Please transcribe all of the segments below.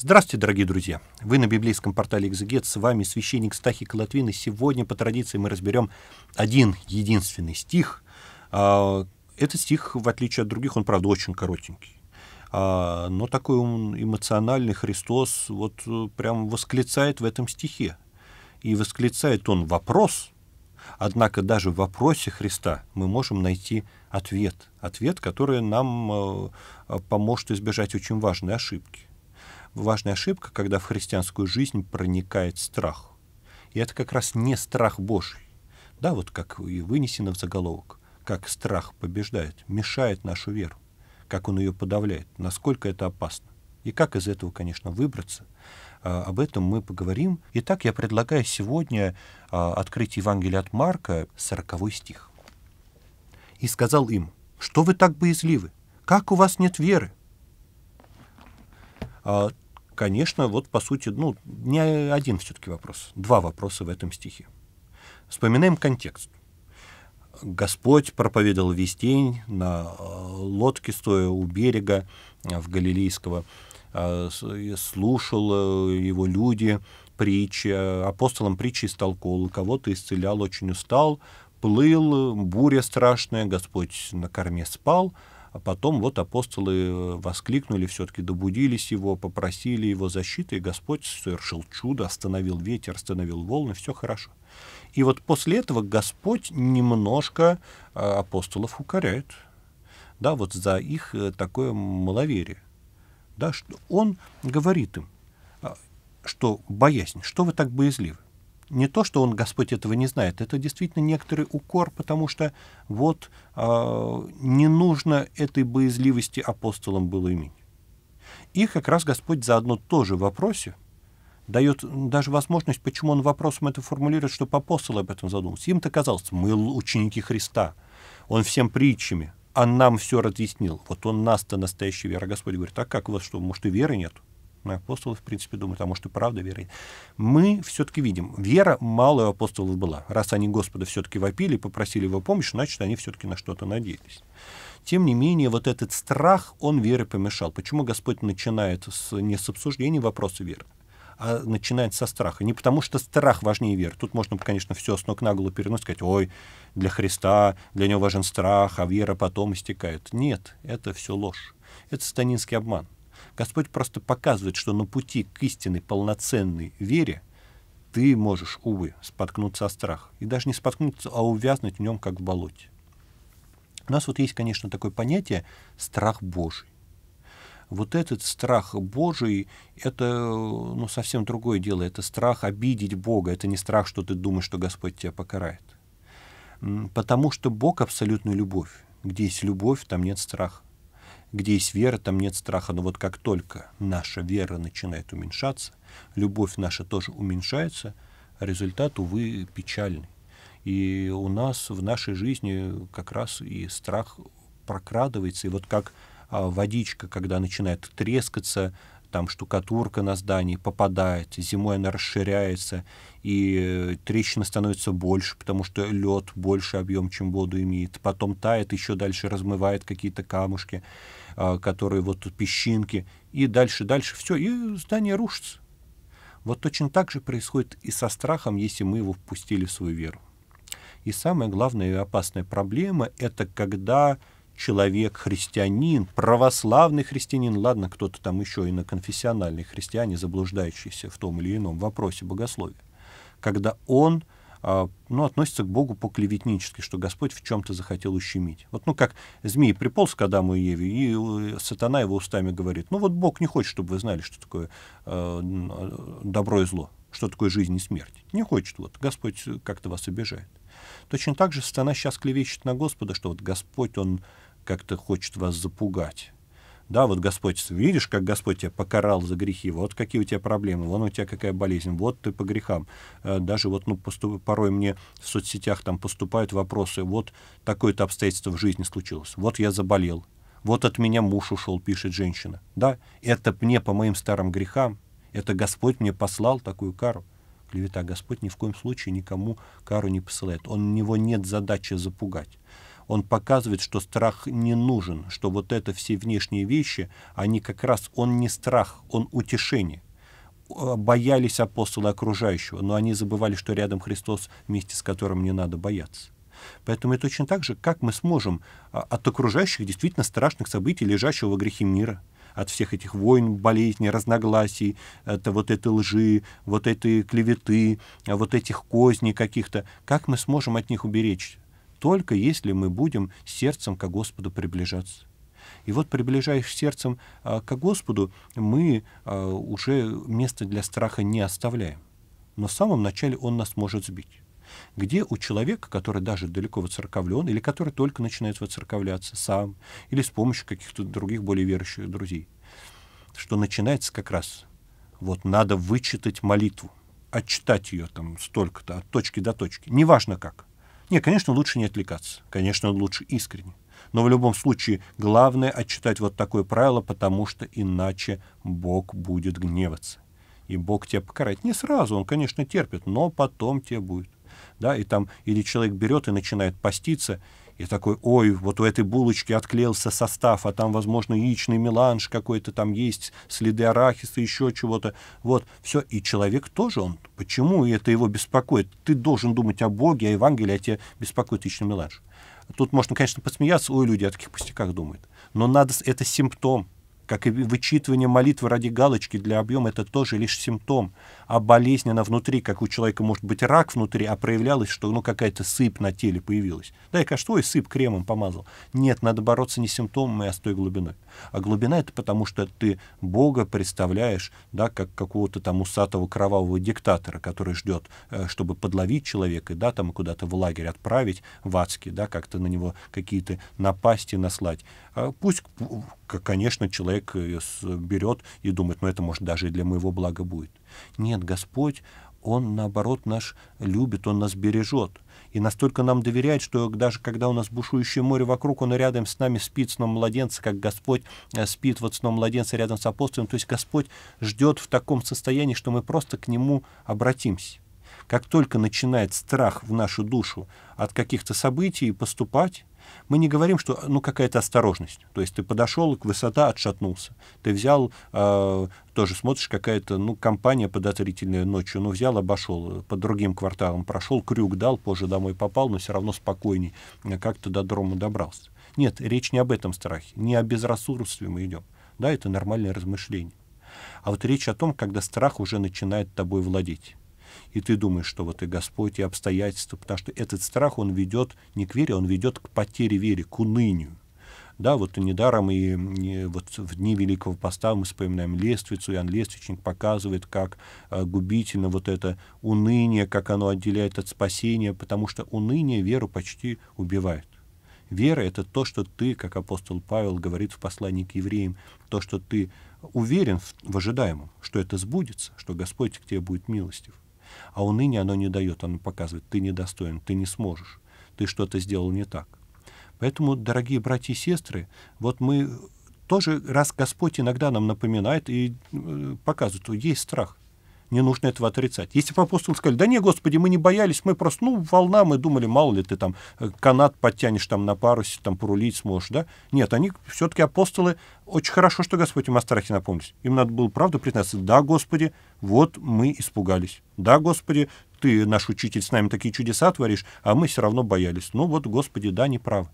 Здравствуйте, дорогие друзья! Вы на библейском портале «Экзегет», с вами священник Стахи Колотвин и сегодня по традиции мы разберем один единственный стих. А, этот стих, в отличие от других, он, правда, очень коротенький. А, но такой эмоциональный, Христос вот э, прям восклицает в этом стихе. И восклицает он вопрос, однако даже в вопросе Христа мы можем найти ответ. Ответ, который нам э, э, поможет избежать очень важной ошибки – важная ошибка, когда в христианскую жизнь проникает страх. И это как раз не страх Божий. Да, вот как и вынесено в заголовок, как страх побеждает, мешает нашу веру, как он ее подавляет, насколько это опасно. И как из этого, конечно, выбраться, а, об этом мы поговорим. Итак, я предлагаю сегодня а, открыть Евангелие от Марка, 40 стих. «И сказал им, что вы так боязливы? Как у вас нет веры?» а, Конечно, вот по сути, ну, не один все-таки вопрос, два вопроса в этом стихе. Вспоминаем контекст. Господь проповедовал весь день на э, лодке, стоя у берега э, в Галилейского, э, слушал его люди, притчи, апостолам притчи истолковал, кого-то исцелял, очень устал, плыл, буря страшная, Господь на корме спал — а потом вот апостолы э, воскликнули, все-таки добудились его, попросили его защиты, и Господь совершил чудо, остановил ветер, остановил волны, все хорошо. И вот после этого Господь немножко э, апостолов укоряет, да, вот за их э, такое маловерие. Да, что он говорит им, что боязнь, что вы так боязливы? не то, что он, Господь, этого не знает, это действительно некоторый укор, потому что вот э, не нужно этой боязливости апостолам было иметь. И как раз Господь заодно тоже в вопросе дает даже возможность, почему он вопросом это формулирует, чтобы апостол об этом задумался. Им-то казалось, мы ученики Христа, он всем притчами, а нам все разъяснил. Вот он нас-то настоящая вера. А Господь говорит, а как у вас что, может и веры нету? апостолы, в принципе, думают, а может и правда верой. Мы все-таки видим, вера мало у апостолов была. Раз они Господа все-таки вопили, попросили его помощи, значит, они все-таки на что-то надеялись. Тем не менее, вот этот страх, он веры помешал. Почему Господь начинает с, не с обсуждения вопроса веры, а начинает со страха. Не потому, что страх важнее веры. Тут можно, конечно, все с ног на голову переносить, сказать, ой, для Христа, для него важен страх, а вера потом истекает. Нет, это все ложь. Это станинский обман. Господь просто показывает, что на пути к истинной полноценной вере ты можешь, увы, споткнуться о страх. И даже не споткнуться, а увязнуть в нем, как в болоте. У нас вот есть, конечно, такое понятие «страх Божий». Вот этот страх Божий — это ну, совсем другое дело. Это страх обидеть Бога. Это не страх, что ты думаешь, что Господь тебя покарает. Потому что Бог — абсолютная любовь. Где есть любовь, там нет страха. Где есть вера, там нет страха. Но вот как только наша вера начинает уменьшаться, любовь наша тоже уменьшается, результат, увы, печальный. И у нас в нашей жизни как раз и страх прокрадывается. И вот как а, водичка, когда начинает трескаться, там штукатурка на здании попадает, зимой она расширяется, и э, трещина становится больше, потому что лед больше объем, чем воду имеет. Потом тает, еще дальше размывает какие-то камушки, а, которые вот тут песчинки, и дальше, дальше все, и здание рушится. Вот точно так же происходит и со страхом, если мы его впустили в свою веру. И самая главная и опасная проблема — это когда человек, христианин, православный христианин, ладно, кто-то там еще и на конфессиональные христиане, заблуждающийся в том или ином вопросе богословия, когда он а, ну, относится к Богу поклеветнически, что Господь в чем-то захотел ущемить. Вот, ну, как змей приполз к Адаму и Еве, и э, сатана его устами говорит, ну, вот Бог не хочет, чтобы вы знали, что такое э, э, добро и зло, что такое жизнь и смерть. Не хочет, вот, Господь как-то вас обижает. Точно так же сатана сейчас клевещет на Господа, что вот Господь, Он как-то хочет вас запугать. Да, вот Господь, видишь, как Господь тебя покарал за грехи, вот какие у тебя проблемы, вон у тебя какая болезнь, вот ты по грехам. Э, даже вот, ну, поступ, порой мне в соцсетях там поступают вопросы, вот такое-то обстоятельство в жизни случилось, вот я заболел, вот от меня муж ушел, пишет женщина. Да, это мне по моим старым грехам, это Господь мне послал такую кару. Клевета Господь ни в коем случае никому кару не посылает. Он, у него нет задачи запугать. Он показывает, что страх не нужен, что вот это все внешние вещи, они как раз, он не страх, он утешение. Боялись апостолы окружающего, но они забывали, что рядом Христос, вместе с которым не надо бояться. Поэтому это точно так же, как мы сможем а, от окружающих действительно страшных событий, лежащего в грехе мира, от всех этих войн, болезней, разногласий, от вот этой лжи, вот этой клеветы, а вот этих козней каких-то, как мы сможем от них уберечься? только если мы будем сердцем ко Господу приближаться. И вот, приближаясь сердцем а, к Господу, мы а, уже места для страха не оставляем. Но в самом начале он нас может сбить. Где у человека, который даже далеко воцерковлен, или который только начинает воцерковляться сам, или с помощью каких-то других более верующих друзей, что начинается как раз, вот надо вычитать молитву, отчитать ее там столько-то, от точки до точки, неважно как. Нет, конечно, лучше не отвлекаться. Конечно, лучше искренне. Но в любом случае, главное отчитать вот такое правило, потому что иначе Бог будет гневаться. И Бог тебя покарает. Не сразу, он, конечно, терпит, но потом тебя будет. Да, и там, или человек берет и начинает поститься, и такой, ой, вот у этой булочки отклеился состав, а там, возможно, яичный меланж какой-то, там есть следы арахиса, еще чего-то. Вот, все. И человек тоже, он, почему это его беспокоит? Ты должен думать о Боге, о Евангелии, а тебе беспокоит яичный меланж. Тут можно, конечно, посмеяться, ой, люди о таких пустяках думают. Но надо, это симптом, как и вычитывание молитвы ради галочки для объема, это тоже лишь симптом. А болезнь, она внутри, как у человека может быть рак внутри, а проявлялось, что ну, какая-то сыпь на теле появилась. да я что, и сыпь кремом помазал. Нет, надо бороться не с симптомом а с той глубиной. А глубина — это потому, что ты Бога представляешь, да, как какого-то там усатого кровавого диктатора, который ждет, э, чтобы подловить человека, да, там куда-то в лагерь отправить, в адский, да, как-то на него какие-то напасти наслать. А пусть, конечно, человек человек э, э, берет и думает, ну это может даже и для моего блага будет. Нет, Господь, Он наоборот наш любит, Он нас бережет. И настолько нам доверяет, что даже когда у нас бушующее море вокруг, Он рядом с нами спит сном младенца, как Господь э, спит вот сном младенца рядом с апостолом. То есть Господь ждет в таком состоянии, что мы просто к Нему обратимся. Как только начинает страх в нашу душу от каких-то событий поступать, мы не говорим, что ну, какая-то осторожность. То есть ты подошел, высота отшатнулся. Ты взял, э, тоже смотришь, какая-то ну, компания подозрительная ночью, ну взял, обошел, э, по другим кварталам прошел, крюк дал, позже домой попал, но все равно спокойней э, как-то до дрома добрался. Нет, речь не об этом страхе, не о безрассудстве мы идем. Да, это нормальное размышление. А вот речь о том, когда страх уже начинает тобой владеть и ты думаешь, что вот и Господь, и обстоятельства, потому что этот страх, он ведет не к вере, он ведет к потере веры, к унынию. Да, вот и недаром и, и вот в дни Великого Поста мы вспоминаем Лествицу, Иоанн Лествичник показывает, как э, губительно вот это уныние, как оно отделяет от спасения, потому что уныние веру почти убивает. Вера — это то, что ты, как апостол Павел говорит в послании к евреям, то, что ты уверен в, в ожидаемом, что это сбудется, что Господь к тебе будет милостив. А уныние оно не дает, оно показывает, ты недостоин, ты не сможешь, ты что-то сделал не так. Поэтому, дорогие братья и сестры, вот мы тоже, раз Господь иногда нам напоминает и э, показывает, что есть страх, не нужно этого отрицать. Если бы апостолы сказали, да не, Господи, мы не боялись, мы просто, ну, волна, мы думали, мало ли ты там э, канат подтянешь там на парусе, там порулить сможешь, да? Нет, они все-таки апостолы, очень хорошо, что Господь им о страхе напомнит. Им надо было правду признаться, да, Господи, вот мы испугались. Да, Господи, ты, наш учитель, с нами такие чудеса творишь, а мы все равно боялись. Ну вот, Господи, да, не прав.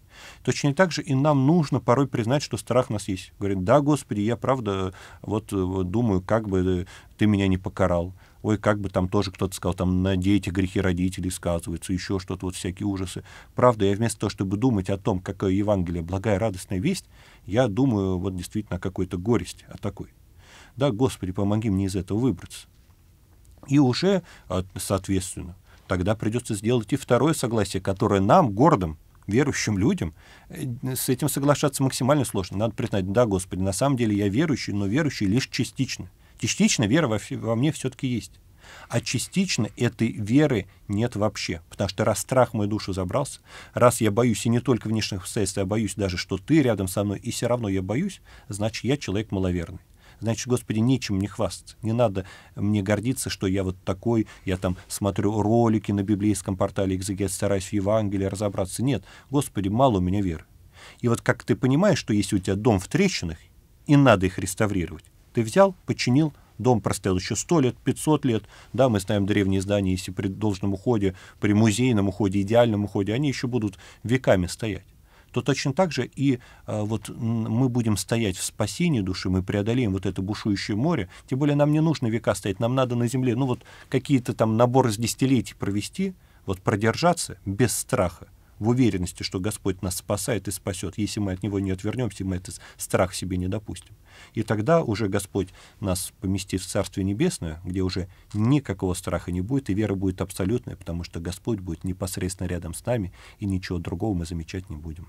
Точно так же и нам нужно порой признать, что страх у нас есть. Говорит, да, Господи, я правда вот, думаю, как бы ты меня не покарал. Ой, как бы там тоже кто-то сказал, там на дети грехи родителей сказываются, еще что-то, вот всякие ужасы. Правда, я вместо того, чтобы думать о том, какое Евангелие, благая, радостная весть, я думаю вот действительно о какой-то горести, о такой. Да, Господи, помоги мне из этого выбраться. И уже, э, соответственно, тогда придется сделать и второе согласие, которое нам, гордым, верующим людям, э, с этим соглашаться максимально сложно. Надо признать, да, Господи, на самом деле я верующий, но верующий лишь частично. Частично вера во, во мне все-таки есть. А частично этой веры нет вообще. Потому что раз страх мою душу забрался, раз я боюсь и не только внешних обстоятельств, я боюсь даже, что ты рядом со мной, и все равно я боюсь, значит, я человек маловерный. Значит, Господи, нечем не хвастаться. Не надо мне гордиться, что я вот такой, я там смотрю ролики на библейском портале экзегет, стараюсь в Евангелии разобраться. Нет, Господи, мало у меня веры. И вот как ты понимаешь, что если у тебя дом в трещинах, и надо их реставрировать, ты взял, починил, дом простоял еще 100 лет, 500 лет. Да, мы знаем древние здания, если при должном уходе, при музейном уходе, идеальном уходе, они еще будут веками стоять то точно так же и э, вот мы будем стоять в спасении души, мы преодолеем вот это бушующее море. Тем более нам не нужно века стоять, нам надо на земле, ну вот какие-то там набор из десятилетий провести, вот продержаться без страха в уверенности, что Господь нас спасает и спасет, если мы от Него не отвернемся, мы этот страх себе не допустим. И тогда уже Господь нас поместит в Царствие Небесное, где уже никакого страха не будет, и вера будет абсолютная, потому что Господь будет непосредственно рядом с нами, и ничего другого мы замечать не будем.